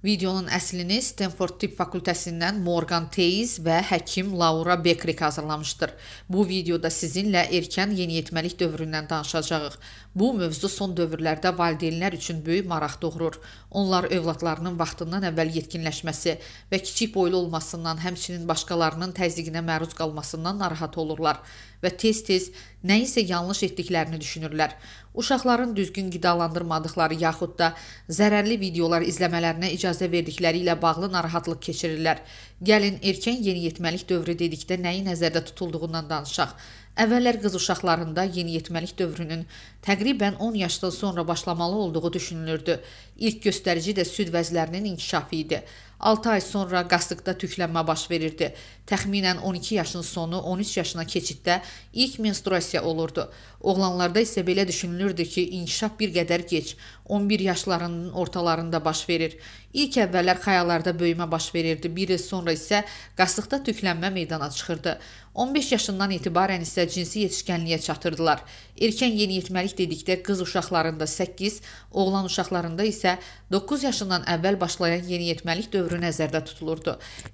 Videonun əslini Stanford Tibb Fakültəsindən Morgan Teyiz və həkim Laura Bekrik hazırlamışdır. Bu videoda sizinlə erkən yeniyetməlik dövründən danışacağıq. Bu mövzu son dövrlərdə valideynlər üçün böyük maraq doğurur. Onlar övladlarının vaxtından əvvəl yetkinləşməsi və kiçik boylu olmasından, həmçinin başqalarının təzyiqinə məruz qalmasından narahat olurlar və tez-tez nəyisə yanlış etdiklərini düşünürlər. Uşaqların düzgün qidalandırmadıkları yaxud da zərərli videolar izləmələrinə icazə verdikləri ilə bağlı narahatlıq keçirirlər. Gəlin erkən yeniyetməlik dövrü dedikdə nəyi nəzərdə tutulduğundan danışaq. Əvvəllər qız uşaqlarında yeniyetməlik dövrünün təqribən 10 yaşdan sonra başlamalı olduğu düşünülürdü. İlk göstərici də süd vəzlərinin inkişafı idi. 6 ay sonra qastıqda tüklənmə baş verirdi. Təxminən 12 yaşın sonu 13 yaşına keçiddə ilk menstruasiya olurdu. Oğlanlarda isə belə düşünülürdü ki, inkişaf bir qədər keç, 11 yaşlarının ortalarında baş verir. İlk əvvəllər xəyallarda böyümə baş verirdi. 1 il sonra isə qastıqda tüklənmə meydana çıxırdı. 15 yaşından etibarən isə cinsi yetişkənliyə çatırdılar. Erkən yeniyetməlik dedikdə qız uşaqlarında 8, oğlan uşaqlarında isə isə 9 yaşından əvvəl başlayan yeniyetməlik dövrü nəzərdə tutulurdu.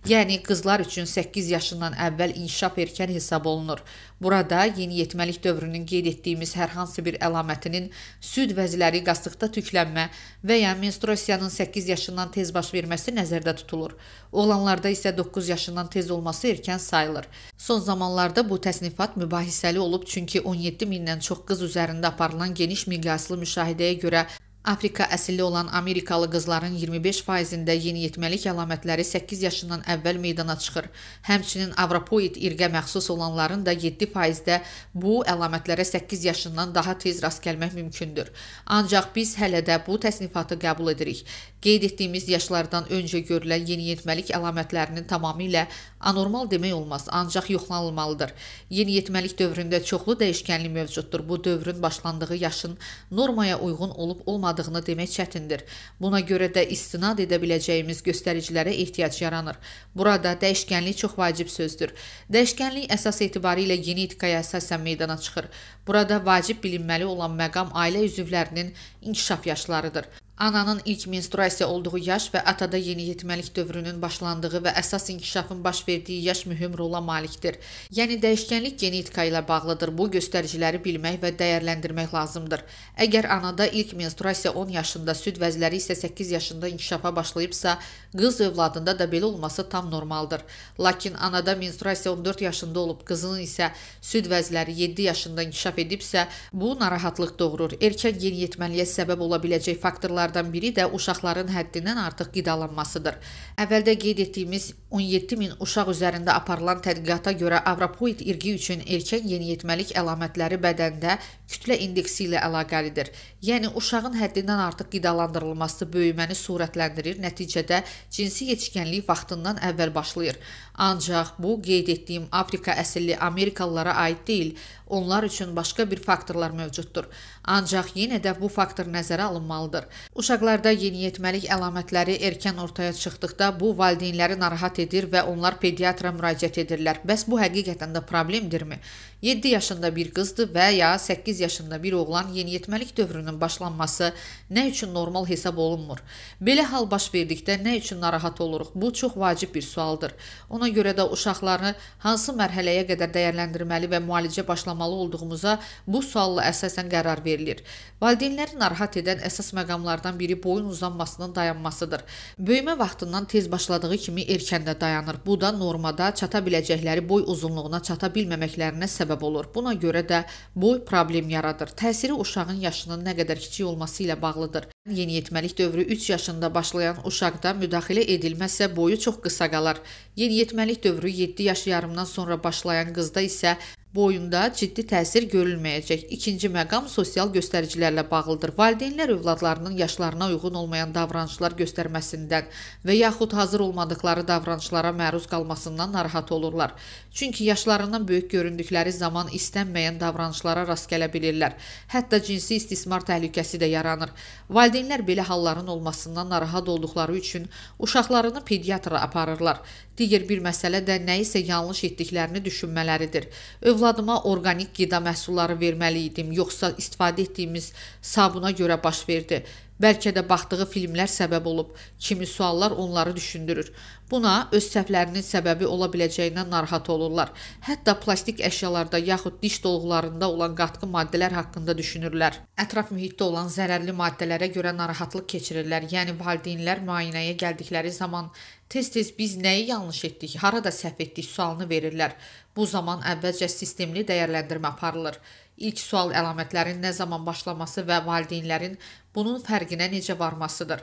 Yəni qızlar üçün 8 yaşından əvvəl inkişaf erkən hesab olunur. Burada yeniyetməlik dövrünün qeyd etdiyimiz hər hansı bir əlamətinin süd vəziləri, qastıqda tüklənmə və ya menstruasiyanın 8 yaşından tez baş verməsi nəzərdə tutulur. Oğlanlarda isə 9 yaşından tez olması erkən sayılır. Son zamanlarda bu təsnifat mübahisəli olub çünki 17 mindən çox qız üzərində aparılan geniş miqyaslı müşahidəyə görə Afrika əsilli olan Amerikalı qızların 25%-də yeniyetməlik əlamətləri 8 yaşından əvvəl meydana çıxır. Həmçinin Avropoid irqə məxsus olanların da 7%-də bu əlamətlərə 8 yaşından daha tez rast gəlmək mümkündür. Ancaq biz hələ də bu təsnifatı qəbul edirik. Qeyd etdiyimiz yaşlardan öncə görülən yeniyetməlik əlamətlərinin tamamilə anormal demək olmaz, ancaq yoxlanılmalıdır. Yeniyetməlik dövründə çoxlu dəyişkənlik mövcuddur. Bu dövrün başlandığı yaşın normaya uyğun olub olmadığı olmadığını demək çətindir. Buna görə də istinad edə biləcəyimiz göstəricilərə ehtiyac yaranır. Burada dəyişkənlik çox vacib sözdür. Dəyişkənlik əsas etibarı ilə yeni itqaya əsasən meydana çıxır. Burada vacib bilinməli olan məqam ailə üzvlərinin inkişaf yaşlarıdır. Ananın ilk menstruasiya olduğu yaş və atada yeniyetməlik dövrünün başlandığı və əsas inkişafın baş verdiyi yaş mühüm rola malikdir. Yəni dəyişkənlik genetika ilə bağlıdır. Bu göstəriciləri bilmək və dəyərləndirmək lazımdır. Əgər anada ilk menstruasiya 10 yaşında, süd vəzləri isə 8 yaşında inkişafa başlayıbsa, qız övladında da belə olması tam normaldır. Lakin anada menstruasiya 14 yaşında olub, qızının isə süd vəzləri 7 yaşında inkişaf edibsə, bu narahatlıq doğurur. Erkən yeniyetməliyə səbəb ola biləcək faktorlar məqsədlərdən biri də uşaqların həddindən artıq qidalanmasıdır. Əvvəldə qeyd etdiyimiz 17 min uşaq üzərində aparılan tədqiqata görə Avropoid irqi üçün erkən yeniyetməlik əlamətləri bədəndə kütlə indeksi ilə əlaqəlidir. Yəni uşağın həddindən artıq qidalandırılması böyüməni sürətləndirir, nəticədə cinsi yetişkinlik vaxtından əvvəl başlayır. Ancaq bu qeyd etdiyim Afrika əsilli Amerikalılara aid deyil. Onlar üçün başqa bir faktorlar mövcuddur. Ancaq yenə də bu faktor nəzərə alınmalıdır. Uşaqlarda yeniyetməlik əlamətləri erkən ortaya çıxdıqda bu valideynləri narahat edir və onlar pediatra müraciət edirlər. Bəs bu həqiqətən də problemdirmi? 7 yaşında bir qızdır və ya 8 yaşında bir oğlan yeniyetməlik dövrünün başlanması nə üçün normal hesab olunmur? Belə hal baş verdikdə nə üçün narahat oluruq? Bu çox vacib bir sualdır. Ona Buna görə də uşaqlarını hansı mərhələyə qədər dəyərləndirməli və müalicə başlamalı olduğumuza bu sualla əsasən qərar verilir. Valideynləri narahat edən əsas məqamlardan biri boyun uzanmasının dayanmasıdır. Böyümə vaxtından tez başladığı kimi erkən də dayanır. Bu da normada çata biləcəkləri boy uzunluğuna çata bilməməklərinə səbəb olur. Buna görə də boy problem yaradır. Təsiri uşağın yaşının nə qədər kiçik olması ilə bağlıdır. Yeniyetməlik dövrü 3 yaşında başlayan uşaqda müdaxilə edilməsə boyu çox qısa qalar. Yeniyetməlik dövrü 7 yaş yarımdan sonra başlayan qızda isə Bu oyunda ciddi təsir görülməyəcək. İkinci məqam sosial göstəricilərlə bağlıdır. Valideynlər övladlarının yaşlarına uyğun olmayan davranışlar göstərməsindən və yaxud hazır olmadıqları davranışlara məruz qalmasından narahat olurlar. Çünki yaşlarından böyük göründükləri zaman istənməyən davranışlara rast gələ bilirlər. Hətta cinsi istismar təhlükəsi də yaranır. Valideynlər belə halların olmasından narahat olduqları üçün uşaqlarını pediatra aparırlar. Digər bir məsələ də nə isə yanlış etdiklərini düşünmələridir. Övlad Övladıma orqanik qida məhsulları verməli idim, yoxsa istifadə etdiyimiz sabuna görə baş verdi. Bəlkə də baxdığı filmlər səbəb olub. Kimi suallar onları düşündürür. Buna öz səhvlərinin səbəbi ola biləcəyindən narahat olurlar. Hətta plastik əşyalarda yaxud diş dolğularında olan qatqı maddələr haqqında düşünürlər. Ətraf mühitdə olan zərərli maddələrə görə narahatlıq keçirirlər. Yəni valideynlər müayinəyə gəldikləri zaman tez-tez biz nəyi yanlış etdik, harada səhv etdik sualını verirlər. Bu zaman əvvəlcə sistemli dəyərləndirmə aparılır. İlk sual əlamətlərinin nə zaman başlaması və valideynlərin bunun fərqinə necə varmasıdır.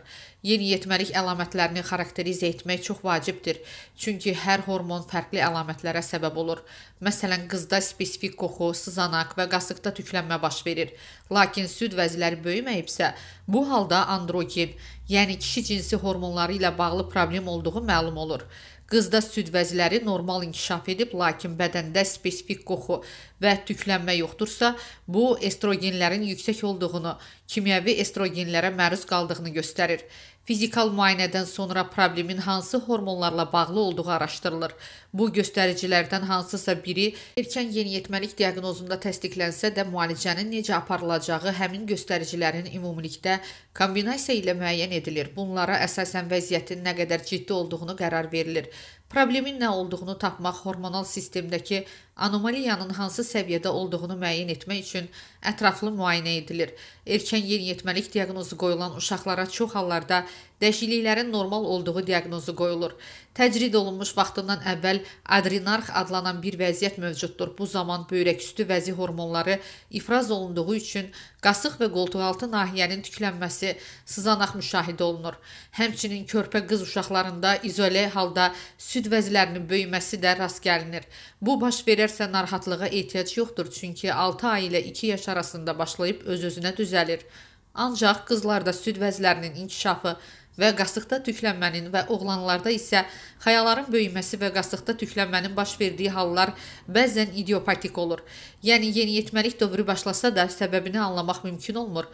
Yeniyetməlik əlamətlərini xarakterizə etmək çox vacibdir, çünki hər hormon fərqli əlamətlərə səbəb olur. Məsələn, qızda spesifik qoxu, sızanaq və qasıqda tüklənmə baş verir. Lakin süd vəziləri böyüməyibsə, bu halda androgen, yəni kişi cinsi hormonları ilə bağlı problem olduğu məlum olur. Qızda süd vəziləri normal inkişaf edib, lakin bədəndə spesifik qoxu və tüklənmə yoxdursa, bu estrogenlərin yüksək olduğunu, kimyəvi estrogenlərə məruz qaldığını göstərir. Fizikal müayinədən sonra problemin hansı hormonlarla bağlı olduğu araşdırılır. Bu göstəricilərdən hansısa biri erkən yeniyetməlik diaqnozunda təsdiqlənsə də müalicənin necə aparılacağı həmin göstəricilərin ümumilikdə kombinasiya ilə müəyyən edilir. Bunlara əsasən vəziyyətin nə qədər ciddi olduğunu qərar verilir. Problemin nə olduğunu tapmaq, hormonal sistemdəki anomaliyanın hansı səviyyədə olduğunu müəyyən etmək üçün ətraflı müayinə edilir. Erkən yeniyetməlik diaqnozu qoyulan uşaqlara çox hallarda dəyişikliklərin normal olduğu diaqnozu qoyulur. Təcrid olunmuş vaxtından əvvəl adrenarx adlanan bir vəziyyət mövcuddur. Bu zaman böyrəküstü vəzi hormonları ifraz olunduğu üçün qasıq və qoltuqaltı nahiyənin tüklənməsi, sızanaq müşahidə olunur. Həmçinin körpə qız uşaqlarında izolyə halda süd vəzlərinin böyüməsi də rast gəlinir. Bu baş verərsə narahatlığa ehtiyac yoxdur, çünki 6 ay ilə 2 yaş arasında başlayıb öz-özünə düzəlir. Ancaq qızlarda süd vəzlərinin inkişafı və qasıqda tüklənmənin və oğlanlarda isə xəyaların böyüməsi və qasıqda tüklənmənin baş verdiyi hallar bəzən idiopatik olur. Yəni yeniyetməlik dövrü başlasa da səbəbini anlamaq mümkün olmur.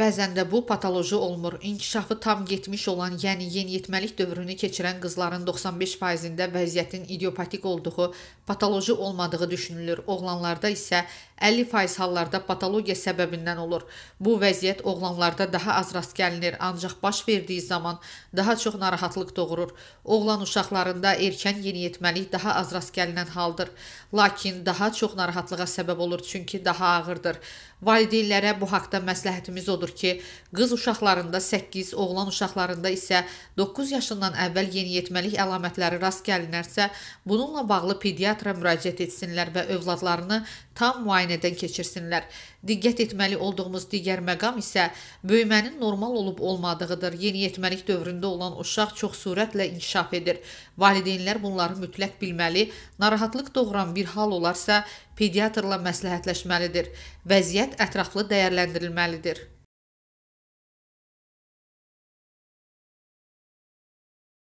Bəzən də bu patoloji olmur. İnkişafı tam getmiş olan, yəni yeniyetməlik dövrünü keçirən qızların 95%-də vəziyyətin idiopatik olduğu, patoloji olmadığı düşünülür. Oğlanlarda isə 50% hallarda patologiya səbəbindən olur. Bu vəziyyət oğlanlarda daha az rast gəlinir, ancaq baş verdiyi zaman daha çox narahatlıq doğurur. Oğlan uşaqlarında erkən yeniyetməlik daha az rast gəlinən haldır, lakin daha çox narahatlığa səbəb olur çünki daha ağırdır. Valideynlərə bu haqqda məsləhətimiz odur odur ki, qız uşaqlarında 8, oğlan uşaqlarında isə 9 yaşından əvvəl yeniyetməlik əlamətləri rast gəlinərsə, bununla bağlı pediatra müraciət etsinlər və övladlarını tam müayinədən keçirsinlər. Diqqət etməli olduğumuz digər məqam isə böyümənin normal olub olmadığıdır. Yeniyetməlik dövründə olan uşaq çox sürətlə inkişaf edir. Valideynlər bunları mütləq bilməli, narahatlıq doğuran bir hal olarsa, pediatrla məsləhətləşməlidir. Vəziyyət ətraflı dəyərləndirilməlidir.